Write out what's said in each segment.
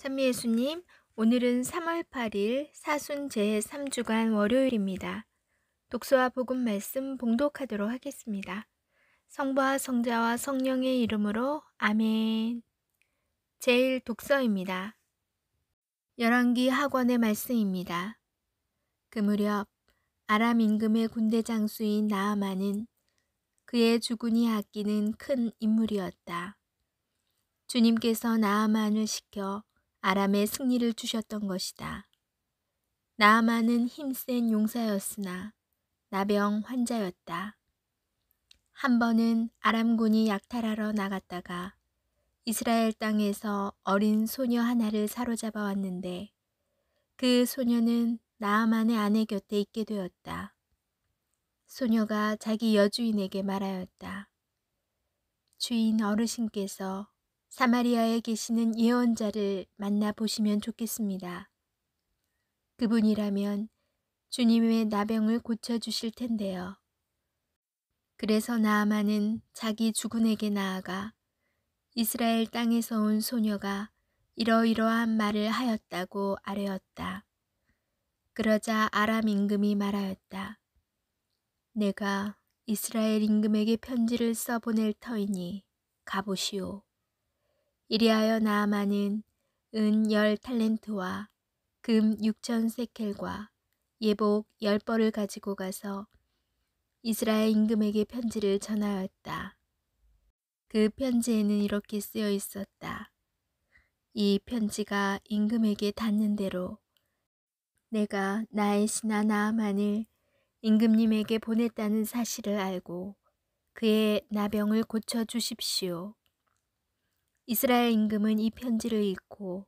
찬미 예수님, 오늘은 3월 8일 사순 제3주간 월요일입니다. 독서와 복음 말씀 봉독하도록 하겠습니다. 성부와 성자와 성령의 이름으로 아멘. 제일 독서입니다. 열왕기 학원의 말씀입니다. 그 무렵 아람 임금의 군대 장수인 나아만은 그의 주군이 아끼는 큰 인물이었다. 주님께서 나아만을 시켜 아람의 승리를 주셨던 것이다. 나아만은 힘센 용사였으나 나병 환자였다. 한 번은 아람군이 약탈하러 나갔다가 이스라엘 땅에서 어린 소녀 하나를 사로잡아 왔는데 그 소녀는 나아만의 아내 곁에 있게 되었다. 소녀가 자기 여주인에게 말하였다. 주인 어르신께서 사마리아에 계시는 예언자를 만나보시면 좋겠습니다. 그분이라면 주님의 나병을 고쳐주실 텐데요. 그래서 나아마는 자기 주군에게 나아가 이스라엘 땅에서 온 소녀가 이러이러한 말을 하였다고 아뢰었다. 그러자 아람 임금이 말하였다. 내가 이스라엘 임금에게 편지를 써보낼 터이니 가보시오. 이리하여 나아마는은 열 탈렌트와 금 육천 세켈과 예복 열 벌을 가지고 가서 이스라엘 임금에게 편지를 전하였다. 그 편지에는 이렇게 쓰여 있었다. 이 편지가 임금에게 닿는 대로 내가 나의 신하 나아만을 임금님에게 보냈다는 사실을 알고 그의 나병을 고쳐 주십시오. 이스라엘 임금은 이 편지를 읽고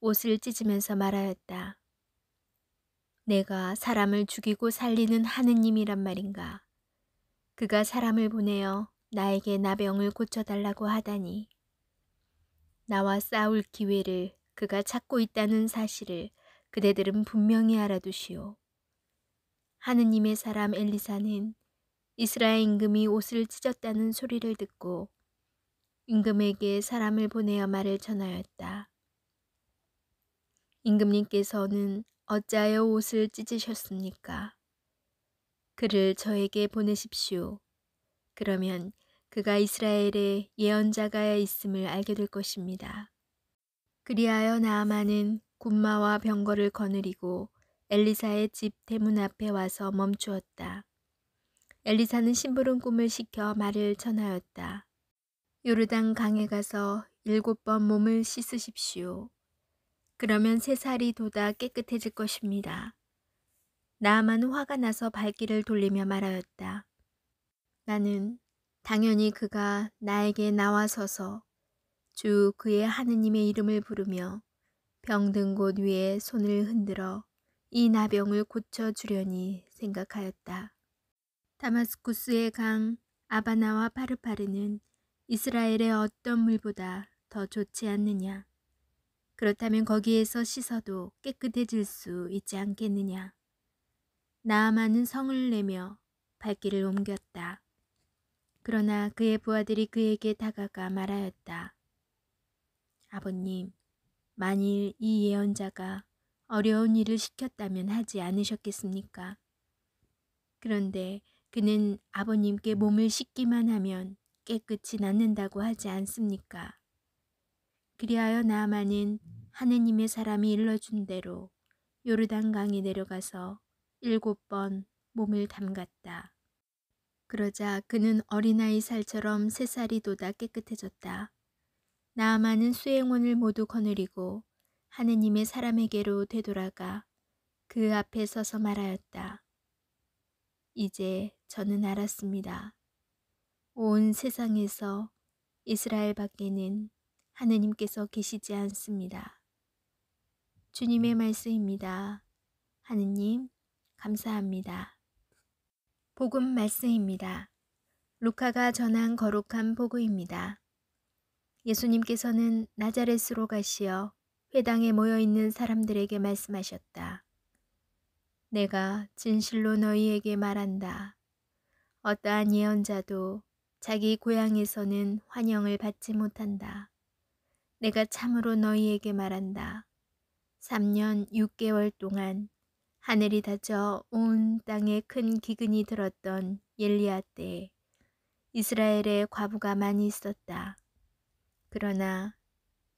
옷을 찢으면서 말하였다. 내가 사람을 죽이고 살리는 하느님이란 말인가. 그가 사람을 보내어 나에게 나병을 고쳐달라고 하다니. 나와 싸울 기회를 그가 찾고 있다는 사실을 그대들은 분명히 알아두시오. 하느님의 사람 엘리사는 이스라엘 임금이 옷을 찢었다는 소리를 듣고 임금에게 사람을 보내어 말을 전하였다. 임금님께서는 어찌하여 옷을 찢으셨습니까? 그를 저에게 보내십시오. 그러면 그가 이스라엘의 예언자가 있음을 알게 될 것입니다. 그리하여 나아마는 군마와 병거를 거느리고 엘리사의 집 대문 앞에 와서 멈추었다. 엘리사는 심부름 꿈을 시켜 말을 전하였다. 요르단 강에 가서 일곱 번 몸을 씻으십시오. 그러면 세 살이 돋아 깨끗해질 것입니다. 나만 화가 나서 발길을 돌리며 말하였다. 나는 당연히 그가 나에게 나와서서 주 그의 하느님의 이름을 부르며 병든 곳 위에 손을 흔들어 이 나병을 고쳐주려니 생각하였다. 다마스쿠스의 강 아바나와 파르파르는 이스라엘의 어떤 물보다 더 좋지 않느냐. 그렇다면 거기에서 씻어도 깨끗해질 수 있지 않겠느냐. 나아만은 성을 내며 발길을 옮겼다. 그러나 그의 부하들이 그에게 다가가 말하였다. 아버님, 만일 이 예언자가 어려운 일을 시켰다면 하지 않으셨겠습니까? 그런데 그는 아버님께 몸을 씻기만 하면 깨끗이 낫는다고 하지 않습니까? 그리하여 나아만은 하느님의 사람이 일러준 대로 요르단강에 내려가서 일곱 번 몸을 담갔다. 그러자 그는 어린아이 살처럼 세 살이 돋아 깨끗해졌다. 나아만은 수행원을 모두 거느리고 하느님의 사람에게로 되돌아가 그 앞에 서서 말하였다. 이제 저는 알았습니다. 온 세상에서 이스라엘 밖에는 하느님께서 계시지 않습니다. 주님의 말씀입니다. 하느님, 감사합니다. 복음 말씀입니다. 루카가 전한 거룩한 복음입니다. 예수님께서는 나자렛으로 가시어 회당에 모여 있는 사람들에게 말씀하셨다. 내가 진실로 너희에게 말한다. 어떠한 예언자도 자기 고향에서는 환영을 받지 못한다. 내가 참으로 너희에게 말한다. 3년 6개월 동안 하늘이 닫혀 온 땅에 큰 기근이 들었던 엘리야때 이스라엘에 과부가 많이 있었다. 그러나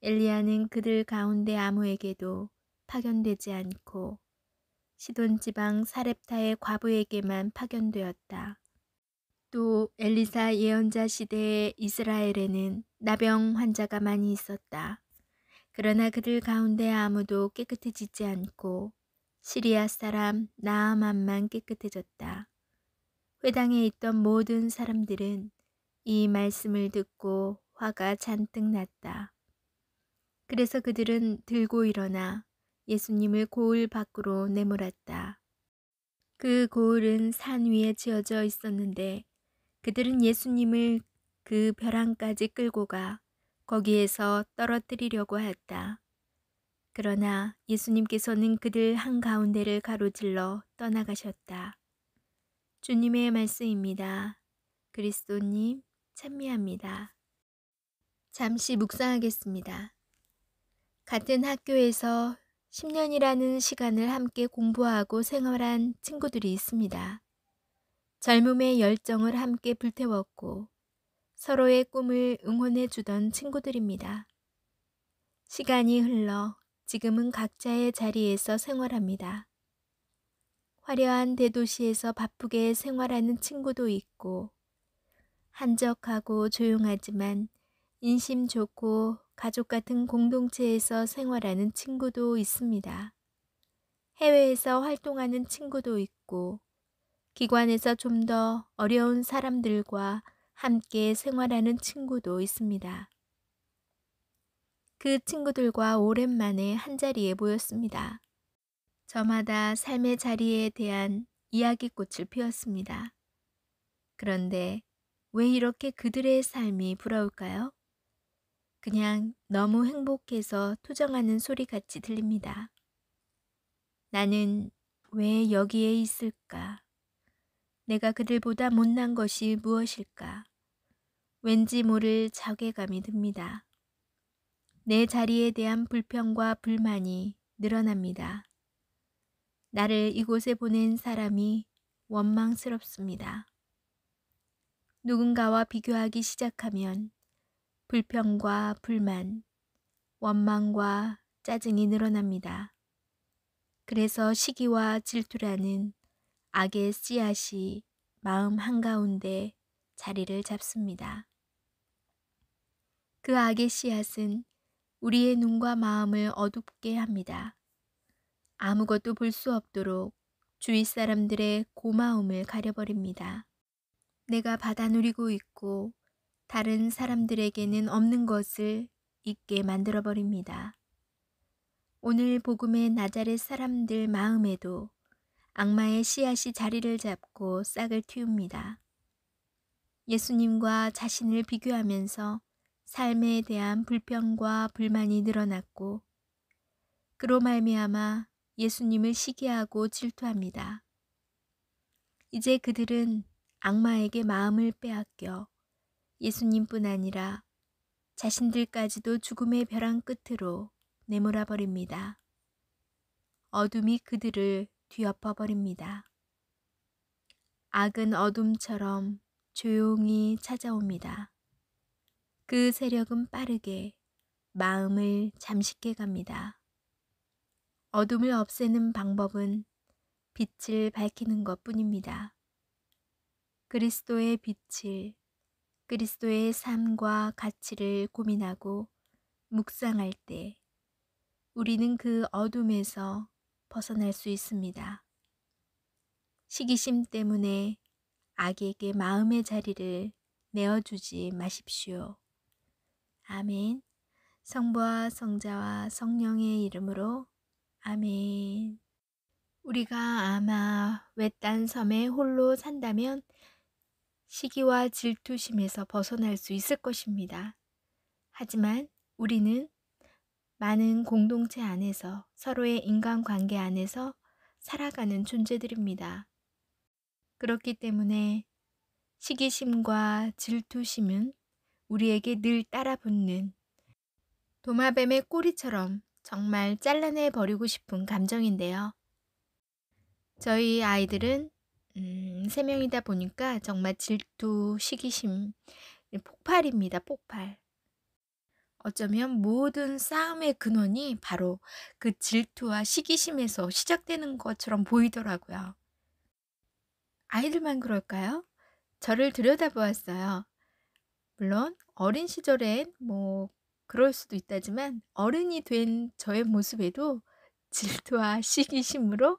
엘리야는 그들 가운데 아무에게도 파견되지 않고 시돈 지방 사렙타의 과부에게만 파견되었다. 또 엘리사 예언자 시대의 이스라엘에는 나병 환자가 많이 있었다. 그러나 그들 가운데 아무도 깨끗해지지 않고 시리아 사람 나아만만 깨끗해졌다. 회당에 있던 모든 사람들은 이 말씀을 듣고 화가 잔뜩 났다. 그래서 그들은 들고 일어나 예수님을 고을 밖으로 내몰았다. 그 고을은 산 위에 지어져 있었는데 그들은 예수님을 그 벼랑까지 끌고 가 거기에서 떨어뜨리려고 했다 그러나 예수님께서는 그들 한가운데를 가로질러 떠나가셨다. 주님의 말씀입니다. 그리스도님 찬미합니다. 잠시 묵상하겠습니다. 같은 학교에서 10년이라는 시간을 함께 공부하고 생활한 친구들이 있습니다. 젊음의 열정을 함께 불태웠고 서로의 꿈을 응원해 주던 친구들입니다. 시간이 흘러 지금은 각자의 자리에서 생활합니다. 화려한 대도시에서 바쁘게 생활하는 친구도 있고 한적하고 조용하지만 인심 좋고 가족 같은 공동체에서 생활하는 친구도 있습니다. 해외에서 활동하는 친구도 있고 기관에서 좀 더 어려운 사람들과 함께 생활하는 친구도 있습니다. 그 친구들과 오랜만에 한자리에 모였습니다. 저마다 삶의 자리에 대한 이야기꽃을 피웠습니다. 그런데 왜 이렇게 그들의 삶이 부러울까요? 그냥 너무 행복해서 투정하는 소리 같이 들립니다. 나는 왜 여기에 있을까? 내가 그들보다 못난 것이 무엇일까? 왠지 모를 자괴감이 듭니다. 내 자리에 대한 불평과 불만이 늘어납니다. 나를 이곳에 보낸 사람이 원망스럽습니다. 누군가와 비교하기 시작하면 불평과 불만, 원망과 짜증이 늘어납니다. 그래서 시기와 질투라는 악의 씨앗이 마음 한가운데 자리를 잡습니다. 그 악의 씨앗은 우리의 눈과 마음을 어둡게 합니다. 아무것도 볼 수 없도록 주위 사람들의 고마움을 가려버립니다. 내가 받아 누리고 있고 다른 사람들에게는 없는 것을 잊게 만들어버립니다. 오늘 복음의 나자렛 사람들 마음에도 악마의 씨앗이 자리를 잡고 싹을 틔웁니다. 예수님과 자신을 비교하면서 삶에 대한 불평과 불만이 늘어났고 그로 말미암아 예수님을 시기하고 질투합니다. 이제 그들은 악마에게 마음을 빼앗겨 예수님뿐 아니라 자신들까지도 죽음의 벼랑 끝으로 내몰아버립니다. 어둠이 그들을 뒤엎어버립니다. 악은 어둠처럼 조용히 찾아옵니다. 그 세력은 빠르게 마음을 잠식해 갑니다. 어둠을 없애는 방법은 빛을 밝히는 것 뿐입니다. 그리스도의 빛을, 그리스도의 삶과 가치를 고민하고 묵상할 때 우리는 그 어둠에서 벗어날 수 있습니다. 시기심 때문에 악에게 마음의 자리를 내어주지 마십시오. 아멘. 성부와 성자와 성령의 이름으로 아멘. 우리가 아마 외딴 섬에 홀로 산다면 시기와 질투심에서 벗어날 수 있을 것입니다. 하지만 우리는 많은 공동체 안에서 서로의 인간관계 안에서 살아가는 존재들입니다. 그렇기 때문에 시기심과 질투심은 우리에게 늘 따라붙는 도마뱀의 꼬리처럼 정말 잘라내 버리고 싶은 감정인데요. 저희 아이들은 음, 세명이다 보니까 정말 질투, 시기심, 폭발입니다. 폭발. 어쩌면 모든 싸움의 근원이 바로 그 질투와 시기심에서 시작되는 것처럼 보이더라고요. 아이들만 그럴까요? 저를 들여다보았어요. 물론 어린 시절엔 뭐 그럴 수도 있다지만 어른이 된 저의 모습에도 질투와 시기심으로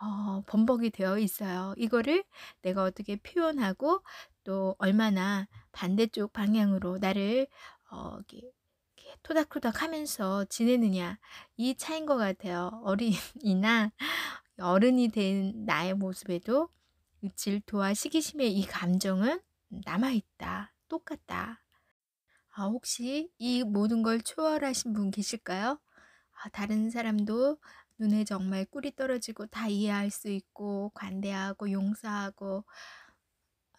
어, 범벅이 되어 있어요. 이거를 내가 어떻게 표현하고 또 얼마나 반대쪽 방향으로 나를 어, 토닥토닥 하면서 지내느냐 이 차인 것 같아요. 어린이나 어른이 된 나의 모습에도 질투와 시기심의 이 감정은 남아있다. 똑같다. 아, 혹시 이 모든 걸 초월하신 분 계실까요? 아, 다른 사람도 눈에 정말 꿀이 떨어지고 다 이해할 수 있고 관대하고 용서하고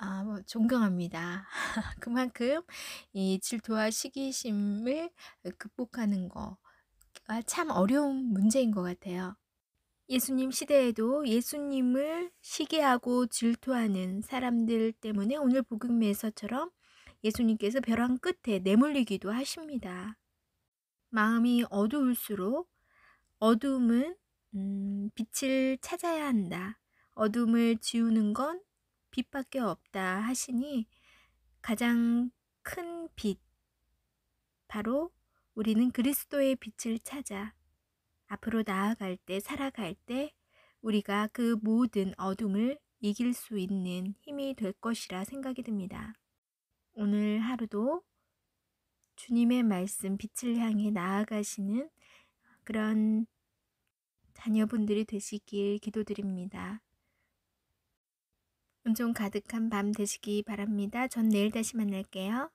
아, 뭐, 존경합니다. 그만큼 이 질투와 시기심을 극복하는 거가 참 어려운 문제인 것 같아요. 예수님 시대에도 예수님을 시기하고 질투하는 사람들 때문에 오늘 복음에서처럼 예수님께서 벼랑 끝에 내몰리기도 하십니다. 마음이 어두울수록 어둠은 음, 빛을 찾아야 한다. 어둠을 지우는 건 빛밖에 없다 하시니 가장 큰 빛, 바로 우리는 그리스도의 빛을 찾아 앞으로 나아갈 때, 살아갈 때 우리가 그 모든 어둠을 이길 수 있는 힘이 될 것이라 생각이 듭니다. 오늘 하루도 주님의 말씀, 빛을 향해 나아가시는 그런 자녀분들이 되시길 기도드립니다. 운종 가득한 밤 되시기 바랍니다. 전 내일 다시 만날게요.